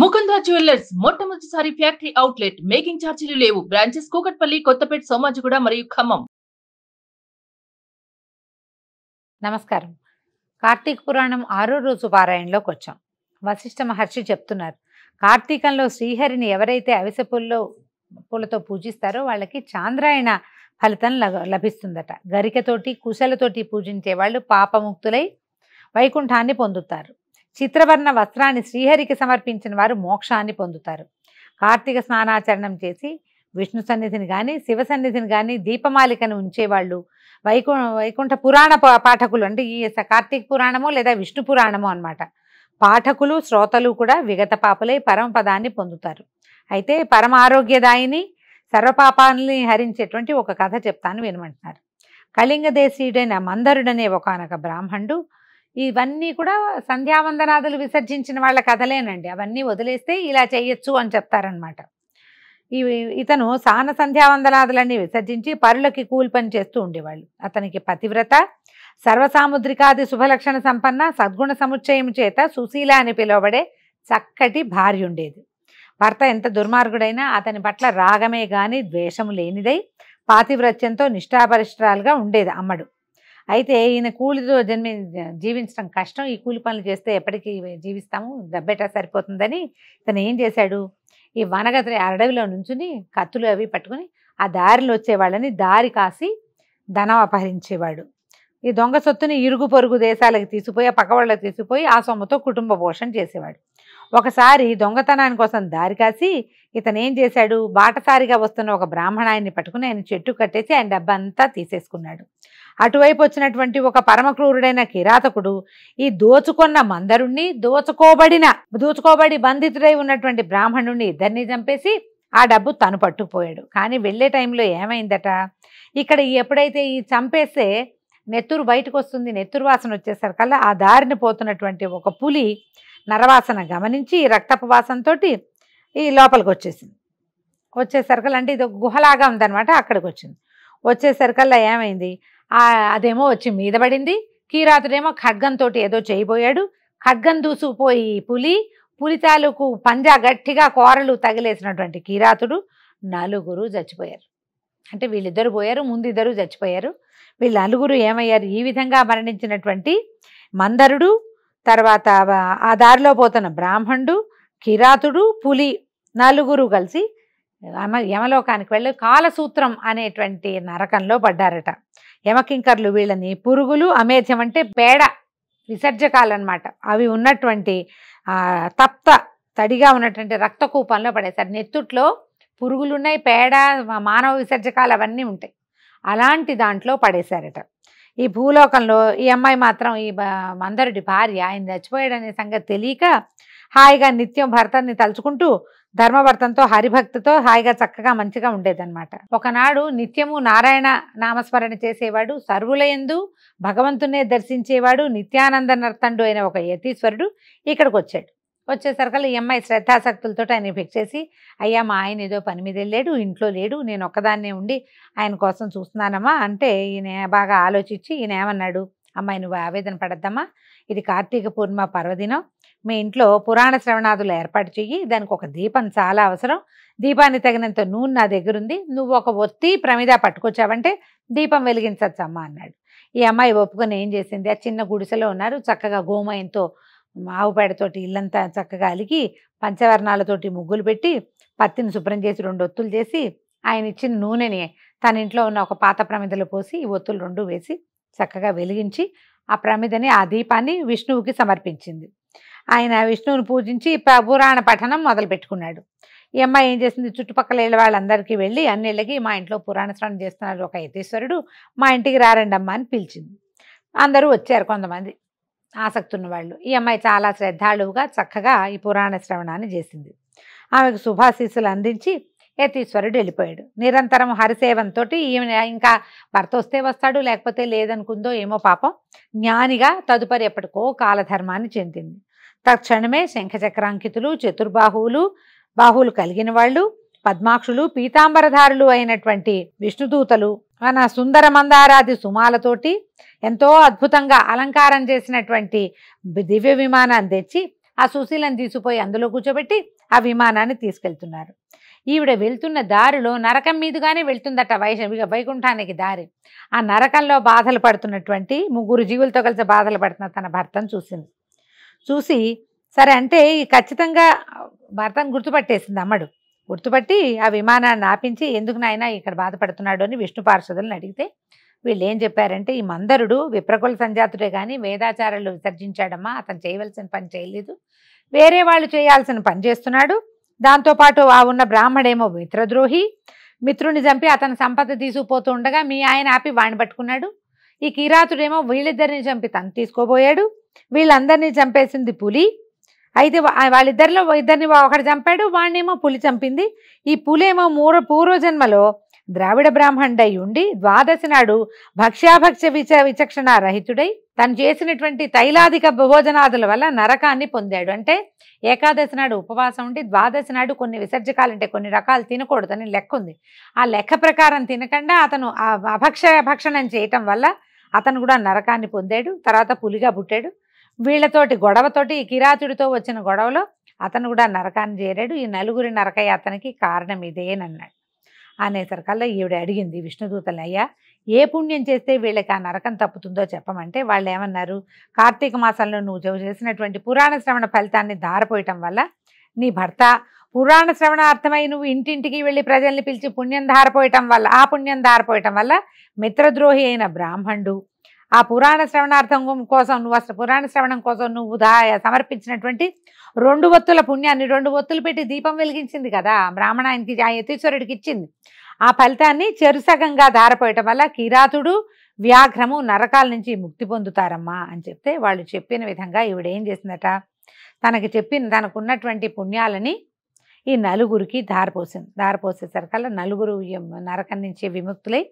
Mukunda jewellers మొట్టమొదటిసారి factory outlet making ఛార్జీలు లేవు బ్రాంచెస్ కూకట్పల్లి కొత్తపేట సోమాజిగూడ మరియు ఖమ్మం నమస్కారం కార్తీక పురాణం ఆరో రోజు పారాయణలోకి వచ్చాం వశిష్ఠ మహర్షి చెప్తున్నారు కార్తీకంలో శ్రీహరిని ఎవరైతే అవిసె పుల్లో పూలతో పూజిస్తారో వాళ్ళకి చాంద్రాయణ ఫలితం లభిస్తుందట గరికతోటి కుశలతోటి పూజించే వాళ్ళు పాపముక్తులై వైకుంఠాన్ని పొందుతారు చిత్రవర్ణ వస్త్రాన్ని శ్రీహరికి సమర్పించిన వారు మోక్షాన్ని పొందుతారు కార్తీక స్నానాచరణం చేసి విష్ణు సన్నిధిని కానీ శివ సన్నిధిని కానీ దీపమాలికను ఉంచేవాళ్ళు వైకు వైకుంఠ పురాణ పాఠకులు అంటే ఈ కార్తీక పురాణమో లేదా విష్ణు పురాణమో అనమాట పాఠకులు శ్రోతలు కూడా విగత పాపలై పరమపదాన్ని పొందుతారు అయితే పరమ ఆరోగ్యదాయిని సర్వపాపాలని హరించేటువంటి ఒక కథ చెప్తాను వినమంటున్నారు కళింగ దేశీయుడైన మందరుడనే ఒకనొక బ్రాహ్మణుడు ఇవన్నీ కూడా సంధ్యావందనాదులు విసర్జించిన వాళ్ళ కథలేనండి అవన్నీ వదిలేస్తే ఇలా చేయొచ్చు అని చెప్తారనమాట ఇవి ఇతను సాన సంధ్యావందనాదులన్నీ విసర్జించి పరులకి కూల్పని చేస్తూ ఉండేవాళ్ళు అతనికి పతివ్రత సర్వసాముద్రికాది శుభలక్షణ సంపన్న సద్గుణ సముచ్చయం చేత సుశీల అని పిలువబడే చక్కటి భార్య ఉండేది భర్త ఎంత దుర్మార్గుడైనా అతని పట్ల రాగమే గాని ద్వేషము లేనిదై పాతివ్రత్యంతో నిష్ఠాపరిష్ఠరాలుగా ఉండేది అమ్మడు అయితే ఈయన కూలితో జన్మి జీవించడం కష్టం ఈ కూలి పనులు చేస్తే ఎప్పటికీ జీవిస్తాము డబ్బెట సరిపోతుందని ఇతను ఏం చేశాడు ఈ వనగత్రి అరడవిలో నుంచుని కత్తులు అవి పట్టుకుని ఆ దారిలో వచ్చేవాళ్ళని దారి కాసి ధనం అపహరించేవాడు ఈ దొంగ సొత్తుని ఇరుగు పొరుగు దేశాలకు తీసిపోయి పక్కవాళ్ళకి తీసిపోయి ఆ సొమ్ముతో కుటుంబ పోషణ చేసేవాడు ఒకసారి దొంగతనాని కోసం దారి కాసి ఇతను ఏం చేశాడు బాటసారిగా వస్తున్న ఒక బ్రాహ్మణాయన్ని పట్టుకుని ఆయన చెట్టు కట్టేసి ఆయన డబ్బంతా తీసేసుకున్నాడు అటువైపు వచ్చినటువంటి ఒక పరమక్రూరుడైన కిరాతకుడు ఈ దోచుకున్న మందరుణ్ణి దోచుకోబడిన దోచుకోబడి బంధితుడై ఉన్నటువంటి బ్రాహ్మణుణ్ణి ఇద్దరిని చంపేసి ఆ డబ్బు తను పట్టుకుపోయాడు కానీ వెళ్ళే టైంలో ఏమైందట ఇక్కడ ఎప్పుడైతే ఈ చంపేస్తే నెత్తురు బయటకు వస్తుంది నెత్తురు వాసన వచ్చేసరికల్లా ఆ దారిని పోతున్నటువంటి ఒక పులి నరవాసన గమనించి రక్తపు వాసనతోటి ఈ లోపలికి వచ్చేసింది వచ్చేసరికల్ అంటే ఇది ఒక గుహలాగా ఉందనమాట అక్కడికి వచ్చింది వచ్చేసరికల్లా ఏమైంది అదేమో వచ్చి మీద పడింది కీరాతుడేమో ఖడ్గంతో ఏదో చేయబోయాడు ఖడ్గం దూసుకుపోయి పులి పులి తాలూకు పంజా గట్టిగా కూరలు తగిలేసినటువంటి కీరాతుడు నలుగురు చచ్చిపోయారు అంటే వీళ్ళిద్దరు పోయారు ముందు ఇద్దరు చచ్చిపోయారు వీళ్ళు నలుగురు ఏమయ్యారు ఈ విధంగా మరణించినటువంటి మందరుడు తర్వాత ఆ దారిలో పోతున్న బ్రాహ్మణుడు కిరాతుడు పులి నలుగురు కలిసి యమ యమలోకానికి వెళ్ళి కాలసూత్రం అనేటువంటి నరకంలో పడ్డారట యమకింకర్లు వీళ్ళని పురుగులు అమేధ్యం అంటే పేడ విసర్జకాలన్నమాట అవి ఉన్నటువంటి తప్త తడిగా ఉన్నటువంటి రక్తకూపంలో పడేశారు నెత్తుట్లో పురుగులు ఉన్నాయి పేడ మానవ విసర్జకాలు అవన్నీ ఉంటాయి అలాంటి దాంట్లో పడేశారట ఈ భూలోకంలో ఈ అమ్మాయి మాత్రం ఈ మందరుడి భార్య ఆయన చచ్చిపోయాడనే సంగతి తెలియక హాయిగా నిత్యం భర్తని తలుచుకుంటూ ధర్మవర్తంతో హరిభక్తితో హాయిగా చక్కగా మంచిగా ఉండేదన్నమాట ఒకనాడు నిత్యము నారాయణ నామస్మరణ చేసేవాడు సర్వులయందు భగవంతునే దర్శించేవాడు నిత్యానంద నర్తండు అయిన ఒక యతీశ్వరుడు ఇక్కడికి వచ్చాడు వచ్చేసరికి ఈ అమ్మాయి శ్రద్ధాశక్తులతో ఆయన చేసి అయ్యా మా ఆయన ఏదో పని మీద వెళ్ళాడు ఇంట్లో లేడు నేను ఒక్కదాన్నే ఉండి ఆయన కోసం చూస్తున్నానమ్మా అంటే ఈయన బాగా ఆలోచించి ఈయన ఏమన్నాడు అమ్మాయి నువ్వు ఆవేదన పడద్దామా ఇది కార్తీక పూర్ణిమ పర్వదినం మీ ఇంట్లో పురాణ శ్రవణాదులు ఏర్పాటు చెయ్యి దానికి ఒక దీపం చాలా అవసరం దీపాన్ని తగినంత నూనె నా దగ్గర ఉంది నువ్వు ఒక ఒత్తి ప్రమిద పట్టుకొచ్చావంటే దీపం అమ్మ అన్నాడు ఈ అమ్మాయి ఒప్పుకొని ఏం చేసింది ఆ చిన్న గుడిసెలో ఉన్నారు చక్కగా గోమయంతో ఆవు ఇల్లంతా చక్కగా అలిగి పంచవర్ణాలతోటి ముగ్గులు పెట్టి పత్తిని శుభ్రం చేసి రెండు ఒత్తులు చేసి ఆయన ఇచ్చిన నూనెని తన ఇంట్లో ఉన్న ఒక పాత ప్రమిదలో పోసి ఈ ఒత్తులు రెండు వేసి చక్కగా వెలిగించి ఆ ప్రమిదని ఆ దీపాన్ని విష్ణువుకి సమర్పించింది ఆయన విష్ణువుని పూజించి పురాణ పఠనం మొదలు పెట్టుకున్నాడు ఈ అమ్మాయి ఏం చేసింది చుట్టుపక్కల ఇళ్ళ వాళ్ళందరికీ వెళ్ళి అన్నిళ్ళకి మా ఇంట్లో పురాణ స్నానం చేస్తున్నారు ఒక యతీశ్వరుడు మా ఇంటికి రారండి అని పిలిచింది అందరూ వచ్చారు కొంతమంది ఆసక్తున్న వాళ్ళు ఈ అమ్మాయి చాలా శ్రద్ధాళువుగా చక్కగా ఈ పురాణ శ్రవణాన్ని చేసింది ఆమెకు శుభాశీస్సులు అందించి యతీశ్వరుడు వెళ్ళిపోయాడు నిరంతరం హరిసేవంతో ఈమె ఇంకా భర్త వస్తే వస్తాడు లేకపోతే లేదనుకుందో ఏమో పాపం జ్ఞానిగా తదుపరి ఎప్పటికో కాలధర్మాన్ని చెందింది తక్షణమే శంఖచక్రాంకితులు చతుర్బాహువులు బాహువులు కలిగిన వాళ్ళు పద్మాక్షులు పీతాంబరధారులు అయినటువంటి విష్ణుదూతలు మన సుందర మందారాది సుమాలతోటి ఎంతో అద్భుతంగా అలంకారం చేసినటువంటి దివ్య విమానాన్ని తెచ్చి ఆ సుశీలను తీసిపోయి అందులో కూర్చోబెట్టి ఆ విమానాన్ని తీసుకెళ్తున్నారు ఈవిడ వెళ్తున్న దారిలో నరకం మీదుగానే వెళ్తుందట వైశ వైకుంఠానికి దారి ఆ నరకంలో బాధలు పడుతున్నటువంటి ముగ్గురు జీవులతో కలిసి బాధలు పడుతున్న తన భర్తను చూసింది చూసి సరే అంటే ఈ ఖచ్చితంగా భర్తను గుర్తుపట్టేసింది అమ్మడు గుర్తుపట్టి ఆ విమానాన్ని ఆపించి ఎందుకు నాయన ఇక్కడ బాధపడుతున్నాడు అని విష్ణు పార్షదులను అడిగితే వీళ్ళు ఏం చెప్పారంటే ఈ మందరుడు విప్రకుల సంజాతుడే కానీ వేదాచారాలు విసర్జించాడమ్మా అతను చేయవలసిన పని చేయలేదు వేరే వాళ్ళు చేయాల్సిన పని చేస్తున్నాడు దాంతోపాటు ఆ ఉన్న బ్రాహ్మడేమో మిత్రద్రోహి మిత్రుని చంపి అతని సంపద తీసుకుపోతూ ఉండగా మీ ఆయన ఆపి వాణ్ణి పట్టుకున్నాడు ఈ కిరాతుడేమో వీళ్ళిద్దరిని చంపి తను తీసుకోబోయాడు వీళ్ళందరినీ చంపేసింది పులి అయితే వాళ్ళిద్దరిలో ఇద్దరిని ఒకటి చంపాడు వాణ్ణేమో పులి చంపింది ఈ పులేమో మూర పూర్వజన్మలో ద్రావిడ బ్రాహ్మణుడై ఉండి ద్వాదశి నాడు భక్ష్యాభక్ష్య విచ విచక్షణ రహితుడై తను చేసినటువంటి తైలాధిక భోజనాదుల వల్ల నరకాన్ని పొందాడు అంటే ఏకాదశి నాడు ఉపవాసం ఉండి ద్వాదశి నాడు కొన్ని అంటే కొన్ని రకాలు తినకూడదని లెక్క ఉంది ఆ లెక్క ప్రకారం తినకుండా అతను అభక్ష భక్షణం చేయటం వల్ల అతను కూడా నరకాన్ని పొందాడు తర్వాత పులిగా పుట్టాడు వీళ్లతోటి గొడవతోటి కిరాతుడితో వచ్చిన గొడవలో అతను కూడా నరకాన్ని చేరాడు ఈ నలుగురి నరకయ్య అతనికి కారణం ఇదేనన్నాడు అనేసరికల్లా ఈవిడ అడిగింది విష్ణుదూతలు అయ్యా ఏ పుణ్యం చేస్తే వీళ్ళకి ఆ నరకం తప్పుతుందో చెప్పమంటే వాళ్ళు ఏమన్నారు కార్తీక మాసంలో నువ్వు చేసినటువంటి పురాణ శ్రవణ ఫలితాన్ని దారపోయటం వల్ల నీ భర్త పురాణ శ్రవణ అర్థమై నువ్వు ఇంటింటికి వెళ్ళి ప్రజల్ని పిలిచి పుణ్యం దారపోయటం వల్ల ఆ పుణ్యం దారపోయటం వల్ల మిత్రద్రోహి అయిన బ్రాహ్మణుడు ఆ పురాణ శ్రవణార్థం కోసం నువ్వు అసలు పురాణ శ్రవణం కోసం నువ్వు సమర్పించినటువంటి రెండు ఒత్తుల పుణ్యాన్ని రెండు ఒత్తులు పెట్టి దీపం వెలిగించింది కదా బ్రాహ్మణానికి ఆ యతీశ్వరుడికి ఇచ్చింది ఆ ఫలితాన్ని చెరుసగంగా ధారపోయటం వల్ల కిరాతుడు వ్యాఘ్రము నరకాల నుంచి ముక్తి పొందుతారమ్మా అని చెప్తే వాళ్ళు చెప్పిన విధంగా ఈవిడ ఏం చేసిందట తనకి చెప్పిన తనకున్నటువంటి పుణ్యాలని ఈ నలుగురికి దారిపోసింది దారిపోసేసరికల్లా నలుగురు నరకం నుంచి విముక్తులై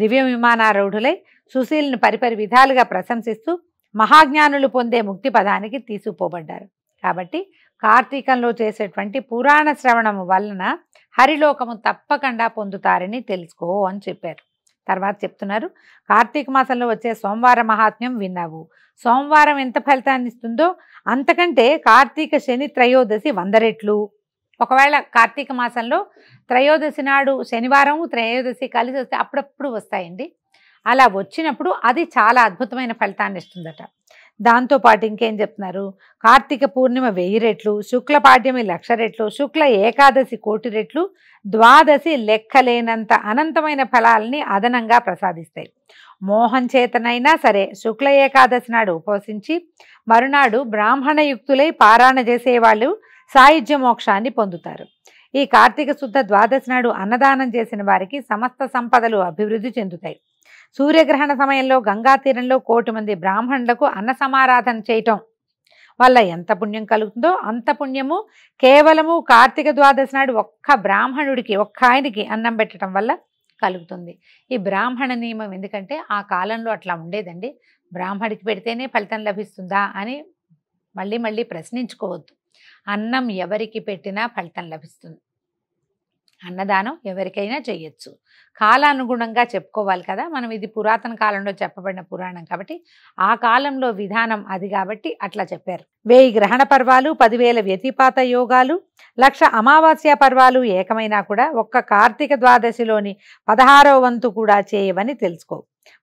దివ్య విమానారూఢులై సుశీల్ని పరిపరి విధాలుగా ప్రశంసిస్తూ మహాజ్ఞానులు పొందే ముక్తి పదానికి తీసుకుపోబడ్డారు కాబట్టి కార్తీకంలో చేసేటువంటి పురాణ శ్రవణము వలన హరిలోకము తప్పకుండా పొందుతారని తెలుసుకో అని చెప్పారు తర్వాత చెప్తున్నారు కార్తీక మాసంలో వచ్చే సోమవార మహాత్మ్యం విన్నావు సోమవారం ఎంత ఫలితాన్ని ఇస్తుందో అంతకంటే కార్తీక శని త్రయోదశి వంద రెట్లు ఒకవేళ కార్తీక మాసంలో త్రయోదశి నాడు శనివారం త్రయోదశి కలిసి వస్తే అప్పుడప్పుడు వస్తాయండి అలా వచ్చినప్పుడు అది చాలా అద్భుతమైన ఫలితాన్ని ఇస్తుందట దాంతోపాటు ఇంకేం చెప్తున్నారు కార్తీక పూర్ణిమ వెయ్యి రెట్లు శుక్ల పాడ్యమి లక్ష రెట్లు శుక్ల ఏకాదశి కోటి రెట్లు ద్వాదశి లెక్కలేనంత అనంతమైన ఫలాల్ని అదనంగా ప్రసాదిస్తాయి మోహన్ చేతనైనా సరే శుక్ల ఏకాదశి నాడు ఉపవసించి మరునాడు బ్రాహ్మణయుక్తులై పారాయణ చేసేవాళ్ళు సాయుధ్య మోక్షాన్ని పొందుతారు ఈ కార్తీక శుద్ధ ద్వాదశి నాడు అన్నదానం చేసిన వారికి సమస్త సంపదలు అభివృద్ధి చెందుతాయి సూర్యగ్రహణ సమయంలో గంగా తీరంలో కోటి మంది బ్రాహ్మణులకు అన్న సమారాధన చేయటం వల్ల ఎంత పుణ్యం కలుగుతుందో అంత పుణ్యము కేవలము కార్తీక ద్వాదశి నాడు ఒక్క బ్రాహ్మణుడికి ఒక్క ఆయనకి అన్నం పెట్టడం వల్ల కలుగుతుంది ఈ బ్రాహ్మణ నియమం ఎందుకంటే ఆ కాలంలో అట్లా ఉండేదండి బ్రాహ్మణుడికి పెడితేనే ఫలితం లభిస్తుందా అని మళ్ళీ మళ్ళీ ప్రశ్నించుకోవద్దు అన్నం ఎవరికి పెట్టినా ఫలితం లభిస్తుంది అన్నదానం ఎవరికైనా చేయొచ్చు కాలానుగుణంగా చెప్పుకోవాలి కదా మనం ఇది పురాతన కాలంలో చెప్పబడిన పురాణం కాబట్టి ఆ కాలంలో విధానం అది కాబట్టి అట్లా చెప్పారు వేయి గ్రహణ పర్వాలు పదివేల వ్యతిపాత యోగాలు లక్ష అమావాస్య పర్వాలు ఏకమైనా కూడా ఒక్క కార్తీక ద్వాదశిలోని పదహారో వంతు కూడా చేయవని తెలుసుకో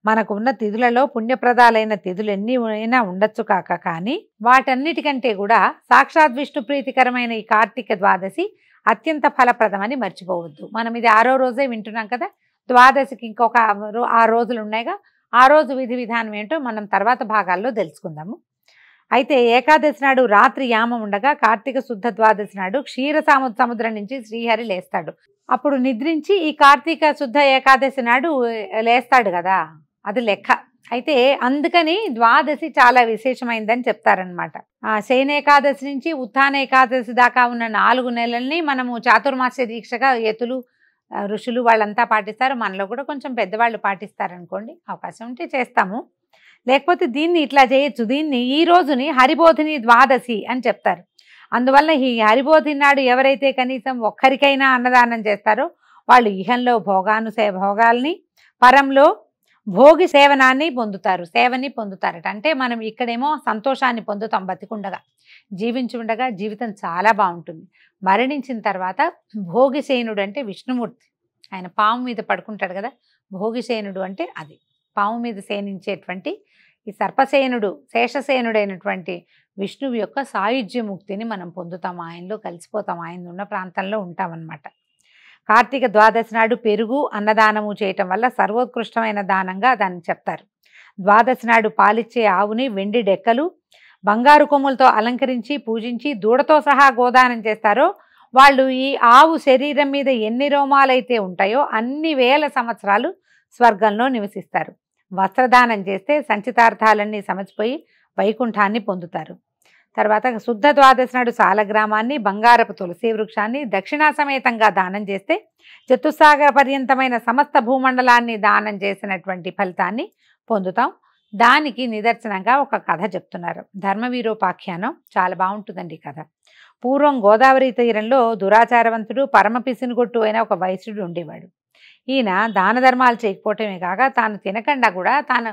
మనకున్న తిథులలో పుణ్యప్రదాలైన తిథులు ఎన్ని అయినా ఉండొచ్చు కాక కానీ వాటన్నిటికంటే కూడా సాక్షాత్ విష్ణు ప్రీతికరమైన ఈ కార్తీక ద్వాదశి అత్యంత ఫలప్రదమని మర్చిపోవద్దు మనం ఇది ఆరో రోజే వింటున్నాం కదా ద్వాదశికి ఇంకొక ఆరు రోజులు ఉన్నాయిగా ఆ రోజు విధి విధానం ఏంటో మనం తర్వాత భాగాల్లో తెలుసుకుందాము అయితే ఏకాదశి నాడు రాత్రి యామం ఉండగా కార్తీక శుద్ధ ద్వాదశి నాడు క్షీర సముద్రం నుంచి శ్రీహరి లేస్తాడు అప్పుడు నిద్రించి ఈ కార్తీక శుద్ధ ఏకాదశి నాడు లేస్తాడు కదా అది లెక్క అయితే అందుకని ద్వాదశి చాలా విశేషమైందని చెప్తారనమాట శయన ఏకాదశి నుంచి ఉత్థాన ఏకాదశి దాకా ఉన్న నాలుగు నెలల్ని మనము చాతుర్మాస దీక్షగా ఎతులు ఋషులు వాళ్ళంతా పాటిస్తారు మనలో కూడా కొంచెం పెద్దవాళ్ళు పాటిస్తారు అనుకోండి అవకాశం ఉంటే చేస్తాము లేకపోతే దీన్ని ఇట్లా చేయొచ్చు దీన్ని ఈ రోజుని హరిబోధిని ద్వాదశి అని చెప్తారు అందువల్ల ఈ హరిబోధి నాడు ఎవరైతే కనీసం ఒక్కరికైనా అన్నదానం చేస్తారో వాళ్ళు ఇహంలో భోగానుసే భోగాల్ని పరంలో భోగి సేవనాన్ని పొందుతారు సేవని పొందుతారట అంటే మనం ఇక్కడేమో సంతోషాన్ని పొందుతాం బతికుండగా జీవించి ఉండగా జీవితం చాలా బాగుంటుంది మరణించిన తర్వాత భోగిసేనుడు అంటే విష్ణుమూర్తి ఆయన పాము మీద పడుకుంటాడు కదా భోగిసేనుడు అంటే అది పాము మీద సేనించేటువంటి ఈ సర్పసేనుడు శేషసేనుడైనటువంటి విష్ణువు యొక్క సాయుధ్య ముక్తిని మనం పొందుతాం ఆయనలో కలిసిపోతాం ఆయన ఉన్న ప్రాంతంలో ఉంటామన్నమాట కార్తీక ద్వాదశి నాడు పెరుగు అన్నదానము చేయటం వల్ల సర్వోత్కృష్టమైన దానంగా దాన్ని చెప్తారు ద్వాదశి నాడు పాలిచ్చే ఆవుని వెండి డెక్కలు బంగారు కొమ్ములతో అలంకరించి పూజించి దూడతో సహా గోదానం చేస్తారో వాళ్ళు ఈ ఆవు శరీరం మీద ఎన్ని రోమాలైతే ఉంటాయో అన్ని వేల సంవత్సరాలు స్వర్గంలో నివసిస్తారు వస్త్రదానం చేస్తే సంచితార్థాలన్నీ సమచిపోయి వైకుంఠాన్ని పొందుతారు తర్వాత శుద్ధ ద్వాదశి నాడు సాలగ్రామాన్ని బంగారపు తులసి వృక్షాన్ని దక్షిణాసమేతంగా దానం చేస్తే చతుస్సాగర పర్యంతమైన సమస్త భూమండలాన్ని దానం చేసినటువంటి ఫలితాన్ని పొందుతాం దానికి నిదర్శనంగా ఒక కథ చెప్తున్నారు ధర్మవీరోపాఖ్యానం చాలా బాగుంటుందండి కథ పూర్వం గోదావరి తీరంలో దురాచారవంతుడు పరమ పిసినిగొట్టు అయిన ఒక వైశ్యుడు ఉండేవాడు ఈయన దాన ధర్మాలు చేయకపోవటమే కాక తాను తినకుండా కూడా తాను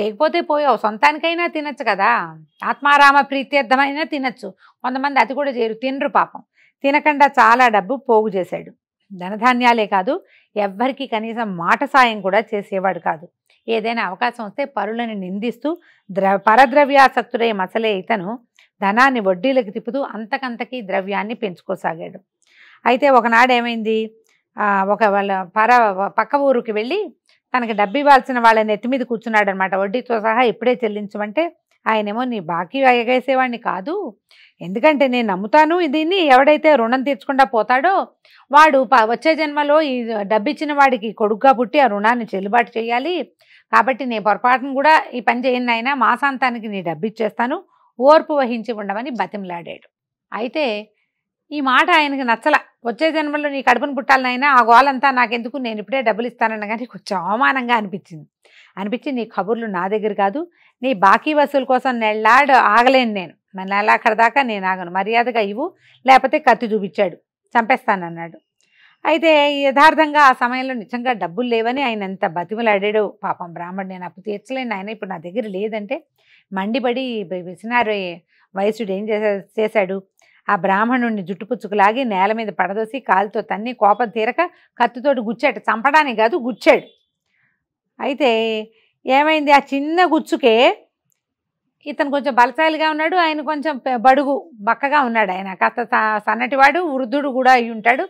చేయకపోతే పోయావు సొంతానికైనా తినచ్చు కదా ఆత్మారామ ప్రీత్యర్థమైనా తినచ్చు కొంతమంది అది కూడా చేరు తినరు పాపం తినకుండా చాలా డబ్బు పోగు చేశాడు ధనధాన్యాలే కాదు ఎవ్వరికీ కనీసం మాట సాయం కూడా చేసేవాడు కాదు ఏదైనా అవకాశం వస్తే పరులను నిందిస్తూ ద్ర పరద్రవ్యాసక్తుడై మసలే ఇతను ధనాన్ని వడ్డీలకు తిప్పుతూ అంతకంతకీ ద్రవ్యాన్ని పెంచుకోసాగాడు అయితే ఒకనాడేమైంది ఒక వాళ్ళ పర పక్క ఊరికి వెళ్ళి తనకి డబ్బు ఇవ్వాల్సిన వాళ్ళ నెత్తి మీద కూర్చున్నాడనమాట వడ్డీతో సహా ఇప్పుడే చెల్లించమంటే ఆయనేమో నీ బాకీ ఎగేసేవాడిని కాదు ఎందుకంటే నేను నమ్ముతాను దీన్ని ఎవడైతే రుణం తీర్చకుండా పోతాడో వాడు వచ్చే జన్మలో ఈ డబ్బు ఇచ్చిన వాడికి కొడుగ్గా పుట్టి ఆ రుణాన్ని చెల్లుబాటు చేయాలి కాబట్టి నేను పొరపాటును కూడా ఈ పని చేయను అయినా మాసాంతానికి నీ డబ్బు ఇచ్చేస్తాను ఓర్పు వహించి ఉండమని బతిమలాడాడు అయితే ఈ మాట ఆయనకు నచ్చల వచ్చే జన్మలో నీ కడుపును పుట్టాలనైనా ఆ గోలంతా నాకెందుకు నేను ఇప్పుడే డబ్బులు కానీ కొంచెం అవమానంగా అనిపించింది అనిపించి నీ కబుర్లు నా దగ్గర కాదు నీ బాకీ వసూలు కోసం నెల్లాడు ఆగలేను నేను మన నెల దాకా నేను ఆగను మర్యాదగా ఇవ్వు లేకపోతే కత్తి చూపించాడు చంపేస్తానన్నాడు అయితే యథార్థంగా ఆ సమయంలో నిజంగా డబ్బులు లేవని ఆయన ఎంత బతిమలాడాడు పాపం బ్రాహ్మణ్ నేను అప్పు తీర్చలేను ఆయన ఇప్పుడు నా దగ్గర లేదంటే మండిపడి విసినారు వయసుడు ఏం చేశాడు ఆ బ్రాహ్మణుడిని జుట్టుపుచ్చుకులాగి నేల మీద పడదోసి కాలుతో తన్ని కోపం తీరక కత్తితోటి గుచ్చాడు చంపడానికి కాదు గుచ్చాడు అయితే ఏమైంది ఆ చిన్న గుచ్చుకే ఇతను కొంచెం బలసాయిలుగా ఉన్నాడు ఆయన కొంచెం బడుగు బక్కగా ఉన్నాడు ఆయన కాస్త సన్నటివాడు వృద్ధుడు కూడా అయి ఉంటాడు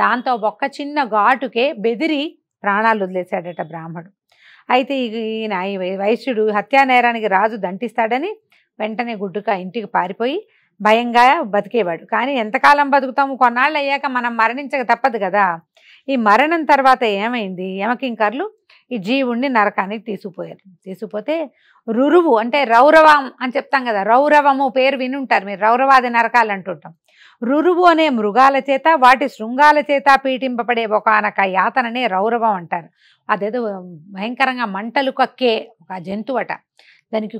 దాంతో ఒక్క చిన్న ఘాటుకే బెదిరి ప్రాణాలు వదిలేశాడట బ్రాహ్మడు అయితే ఈయన వైశ్యుడు హత్యానేరానికి రాజు దంటిస్తాడని వెంటనే గుడ్డుక ఇంటికి పారిపోయి భయంగా బతికేవాడు కానీ ఎంతకాలం బతుకుతాము కొన్నాళ్ళు అయ్యాక మనం మరణించక తప్పదు కదా ఈ మరణం తర్వాత ఏమైంది యమకింకర్లు ఈ జీవుణ్ణి నరకానికి తీసుకుపోయారు తీసుకుపోతే రురువు అంటే రౌరవం అని చెప్తాం కదా రౌరవము పేరు వినుంటారు మీరు రౌరవాది నరకాలు అంటుంటాం రురువు అనే మృగాల చేత వాటి శృంగాల చేత పీటింపబడే ఒకనొక యాతననే రౌరవం అంటారు అదేదో భయంకరంగా మంటలు కక్కే ఒక జంతువు అట దానికి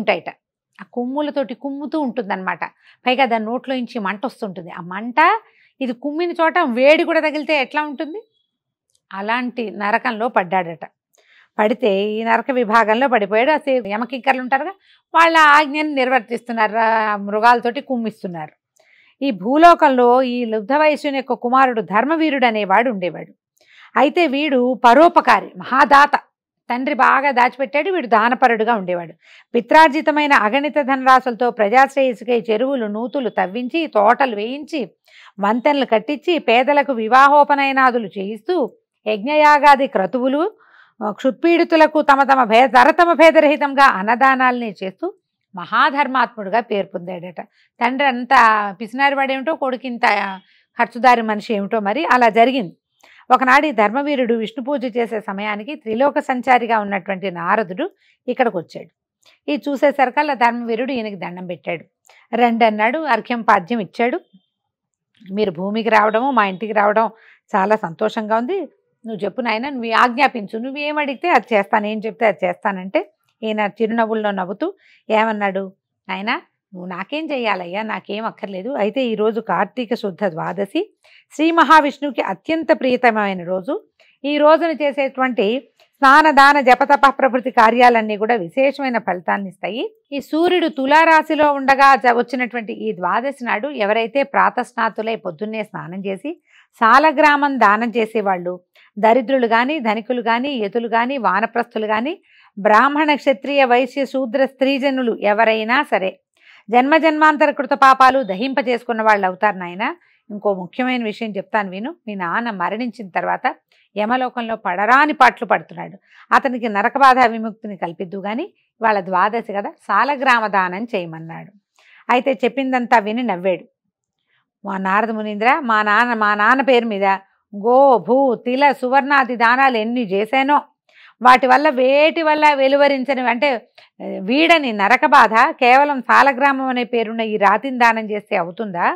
ఉంటాయట ఆ కొమ్ములతోటి కుమ్ముతూ ఉంటుంది అనమాట పైగా దాని నోట్లో నుంచి మంట వస్తుంటుంది ఆ మంట ఇది కుమ్మిన చోట వేడి కూడా తగిలితే ఎట్లా ఉంటుంది అలాంటి నరకంలో పడ్డాడట పడితే ఈ నరక విభాగంలో పడిపోయాడు అసే యమకింకర్లు ఉంటారుగా వాళ్ళ ఆజ్ఞను నిర్వర్తిస్తున్నారు మృగాలతోటి కుమ్మిస్తున్నారు ఈ భూలోకంలో ఈ లుబ్ధ వయస్సుని యొక్క కుమారుడు ధర్మవీరుడు అనేవాడు ఉండేవాడు అయితే వీడు పరోపకారి మహాదాత తండ్రి బాగా దాచిపెట్టాడు వీడు దానపరుడుగా ఉండేవాడు పిత్రార్జితమైన అగణిత ధనరాశులతో ప్రజాశ్రేయసుకై చెరువులు నూతులు తవ్వించి తోటలు వేయించి వంతెనలు కట్టించి పేదలకు వివాహోపనయనాదులు చేయిస్తూ యజ్ఞయాగాది క్రతువులు క్షుత్పీడితులకు తమ తమ భే తరతమ భేదరహితంగా అన్నదానాలని చేస్తూ మహాధర్మాత్ముడుగా పేరు పొందాడట తండ్రి అంత వాడేమిటో కొడుకు ఇంత ఖర్చుదారి మనిషి ఏమిటో మరి అలా జరిగింది ఒకనాడు ధర్మవీరుడు విష్ణు పూజ చేసే సమయానికి త్రిలోక సంచారిగా ఉన్నటువంటి నారదుడు ఇక్కడికి వచ్చాడు ఈ చూసేసరికల్లా ధర్మవీరుడు ఈయనకి దండం పెట్టాడు రెండు అన్నాడు అర్ఘ్యం పాద్యం ఇచ్చాడు మీరు భూమికి రావడము మా ఇంటికి రావడం చాలా సంతోషంగా ఉంది నువ్వు చెప్పు నాయన నువ్వు ఆజ్ఞాపించు నువ్వు అడిగితే అది చేస్తాను ఏం చెప్తే అది చేస్తానంటే ఈయన చిరునవ్వుల్లో నవ్వుతూ ఏమన్నాడు ఆయన నువ్వు నాకేం చేయాలయ్యా నాకేం అక్కర్లేదు అయితే ఈరోజు కార్తీక శుద్ధ ద్వాదశి శ్రీ మహావిష్ణువుకి అత్యంత ప్రీతమైన రోజు ఈ రోజును చేసేటువంటి స్నానదాన జపతప ప్రభృతి కార్యాలన్నీ కూడా విశేషమైన ఫలితాన్ని ఇస్తాయి ఈ సూర్యుడు తులారాశిలో ఉండగా వచ్చినటువంటి ఈ ద్వాదశి నాడు ఎవరైతే ప్రాతస్నాతులై పొద్దున్నే స్నానం చేసి సాలగ్రామం దానం చేసేవాళ్ళు దరిద్రులు కానీ ధనికులు కానీ యతులు కానీ వానప్రస్థులు కానీ బ్రాహ్మణ క్షత్రియ వైశ్య శూద్ర స్త్రీజనులు ఎవరైనా సరే జన్మ జన్మాంతర కృత పాపాలు దహింప చేసుకున్న వాళ్ళు అవుతారు నాయన ఇంకో ముఖ్యమైన విషయం చెప్తాను విను మీ నాన్న మరణించిన తర్వాత యమలోకంలో పడరాని పాటలు పడుతున్నాడు అతనికి నరకబాధ విముక్తిని కల్పిద్దు కానీ వాళ్ళ ద్వాదశి కదా సాలగ్రామ దానం చేయమన్నాడు అయితే చెప్పిందంతా విని నవ్వాడు మా నారద మునీంద్ర మా నాన్న మా నాన్న పేరు మీద గో భూ తిల సువర్ణాది దానాలు ఎన్ని చేశానో వాటి వల్ల వేటి వల్ల వెలువరించని అంటే వీడని నరక బాధ కేవలం సాలగ్రామం అనే పేరున్న ఈ రాతిని దానం చేస్తే అవుతుందా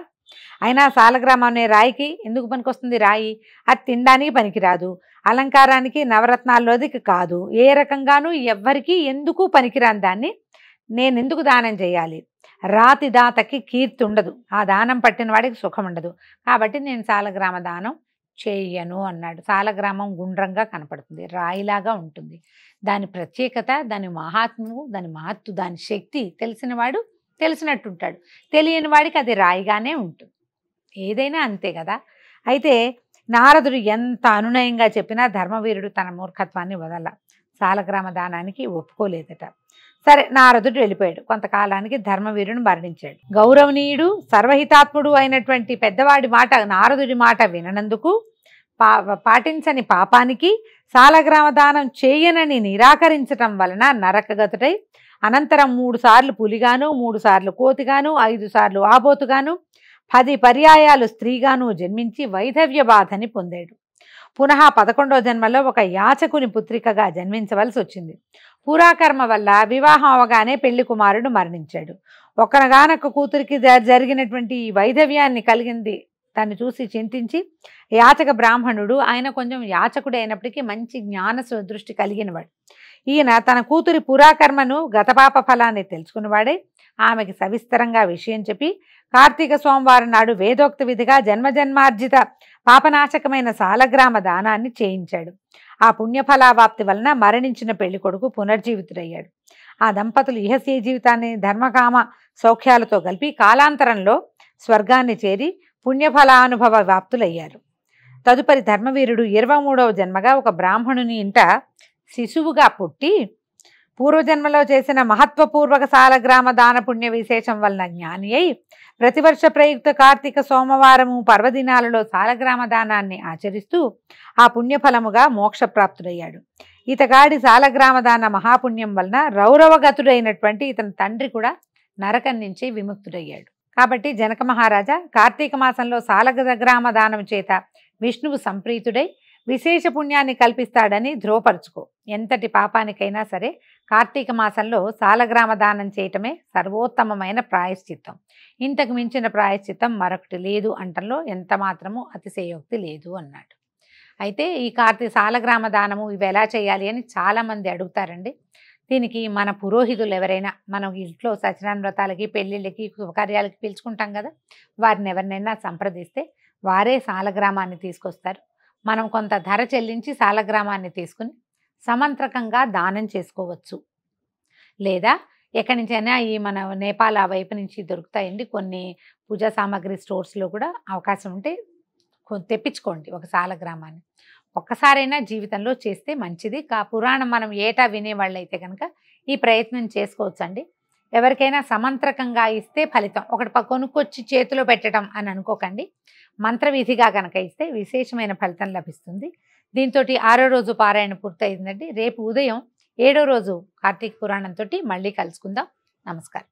అయినా సాలగ్రామం అనే రాయికి ఎందుకు పనికొస్తుంది రాయి అది తినడానికి పనికిరాదు అలంకారానికి నవరత్నాల్లోదికి కాదు ఏ రకంగానూ ఎవ్వరికీ ఎందుకు పనికిరాని దాన్ని నేను ఎందుకు దానం చేయాలి రాతి దాతకి కీర్తి ఉండదు ఆ దానం పట్టిన వాడికి సుఖం ఉండదు కాబట్టి నేను సాలగ్రామ దానం చేయను అన్నాడు సాలగ్రామం గుండ్రంగా కనపడుతుంది రాయిలాగా ఉంటుంది దాని ప్రత్యేకత దాని మహాత్మ్యము దాని మహత్తు దాని శక్తి తెలిసినవాడు తెలిసినట్టుంటాడు తెలియని వాడికి అది రాయిగానే ఉంటుంది ఏదైనా అంతే కదా అయితే నారదుడు ఎంత అనునయంగా చెప్పినా ధర్మవీరుడు తన మూర్ఖత్వాన్ని వదల సాలగ్రామ దానానికి ఒప్పుకోలేదట సరే నారదుడు వెళ్ళిపోయాడు కొంతకాలానికి ధర్మవీరుడు మరణించాడు గౌరవనీయుడు సర్వహితాత్ముడు అయినటువంటి పెద్దవాడి మాట నారదుడి మాట విననందుకు పా పాటించని పాపానికి సాలగ్రామదానం చేయనని నిరాకరించటం వలన నరకగతుడై అనంతరం మూడు సార్లు పులిగాను మూడు సార్లు కోతిగాను ఐదు సార్లు ఆబోతుగాను పది పర్యాయాలు స్త్రీగాను జన్మించి వైధవ్య బాధని పొందాడు పునః పదకొండో జన్మలో ఒక యాచకుని పుత్రికగా జన్మించవలసి వచ్చింది పురాకర్మ వల్ల వివాహం అవగానే పెళ్లి కుమారుడు మరణించాడు ఒకనగానొక్క కూతురికి జరిగినటువంటి ఈ వైధవ్యాన్ని కలిగింది తను చూసి చింతించి యాచక బ్రాహ్మణుడు ఆయన కొంచెం యాచకుడు అయినప్పటికీ మంచి జ్ఞాన దృష్టి కలిగినవాడు ఈయన తన కూతురి పురాకర్మను గతపాప ఫలాన్ని తెలుసుకున్నవాడే ఆమెకి సవిస్తరంగా విషయం చెప్పి కార్తీక సోమవారం నాడు వేదోక్త విధిగా జన్మజన్మార్జిత పాపనాశకమైన సాలగ్రామ దానాన్ని చేయించాడు ఆ పుణ్యఫలావాప్తి వలన మరణించిన పెళ్లి కొడుకు పునర్జీవితుడయ్యాడు ఆ దంపతులు ఇహసీ జీవితాన్ని ధర్మకామ సౌఖ్యాలతో కలిపి కాలాంతరంలో స్వర్గాన్ని చేరి పుణ్యఫలానుభవ వ్యాప్తులయ్యారు తదుపరి ధర్మవీరుడు ఇరవై మూడవ జన్మగా ఒక బ్రాహ్మణుని ఇంట శిశువుగా పుట్టి పూర్వజన్మలో చేసిన మహత్వపూర్వక సాలగ్రామ దాన పుణ్య విశేషం వలన జ్ఞాని అయి ప్రతివర్ష ప్రయుక్త కార్తీక సోమవారము పర్వదినాలలో సాలగ్రామ దానాన్ని ఆచరిస్తూ ఆ పుణ్యఫలముగా మోక్షప్రాప్తుడయ్యాడు ఇతగాడి సాలగ్రామ దాన మహాపుణ్యం వలన రౌరవగతుడైనటువంటి ఇతని తండ్రి కూడా నరకం నుంచి విముక్తుడయ్యాడు కాబట్టి జనక మహారాజా కార్తీక మాసంలో సాలగ్రామ దానం చేత విష్ణువు సంప్రీతుడై విశేష పుణ్యాన్ని కల్పిస్తాడని ధృవపరచుకో ఎంతటి పాపానికైనా సరే కార్తీక మాసంలో సాలగ్రామ దానం చేయటమే సర్వోత్తమమైన ప్రాయశ్చిత్తం ఇంతకు మించిన ప్రాయశ్చిత్తం మరొకటి లేదు అంటంలో ఎంత మాత్రమూ అతిశయోక్తి లేదు అన్నాడు అయితే ఈ కార్తీ సాలగ్రామ దానము ఇవి ఎలా చేయాలి అని చాలామంది అడుగుతారండి దీనికి మన పురోహితులు ఎవరైనా మనం ఇంట్లో సత్యనారాయణ వ్రతాలకి పెళ్ళిళ్ళకి శుభకార్యాలకి పిలుచుకుంటాం కదా వారిని ఎవరినైనా సంప్రదిస్తే వారే సాలగ్రామాన్ని తీసుకొస్తారు మనం కొంత ధర చెల్లించి సాలగ్రామాన్ని తీసుకుని సమంత్రకంగా దానం చేసుకోవచ్చు లేదా ఎక్కడి నుంచైనా ఈ మన నేపాల్ ఆ వైపు నుంచి దొరుకుతాయండి కొన్ని పూజా సామాగ్రి స్టోర్స్లో కూడా అవకాశం ఉంటే తెప్పించుకోండి ఒక సాలగ్రామాన్ని ఒక్కసారైనా జీవితంలో చేస్తే మంచిది కా పురాణం మనం ఏటా అయితే కనుక ఈ ప్రయత్నం చేసుకోవచ్చండి ఎవరికైనా సమంత్రకంగా ఇస్తే ఫలితం ఒకటి కొనుక్కొచ్చి చేతిలో పెట్టడం అని అనుకోకండి మంత్రవిధిగా కనుక ఇస్తే విశేషమైన ఫలితం లభిస్తుంది దీంతో ఆరో రోజు పారాయణ పూర్తయిందండి రేపు ఉదయం ఏడో రోజు కార్తీక పురాణంతో మళ్ళీ కలుసుకుందాం నమస్కారం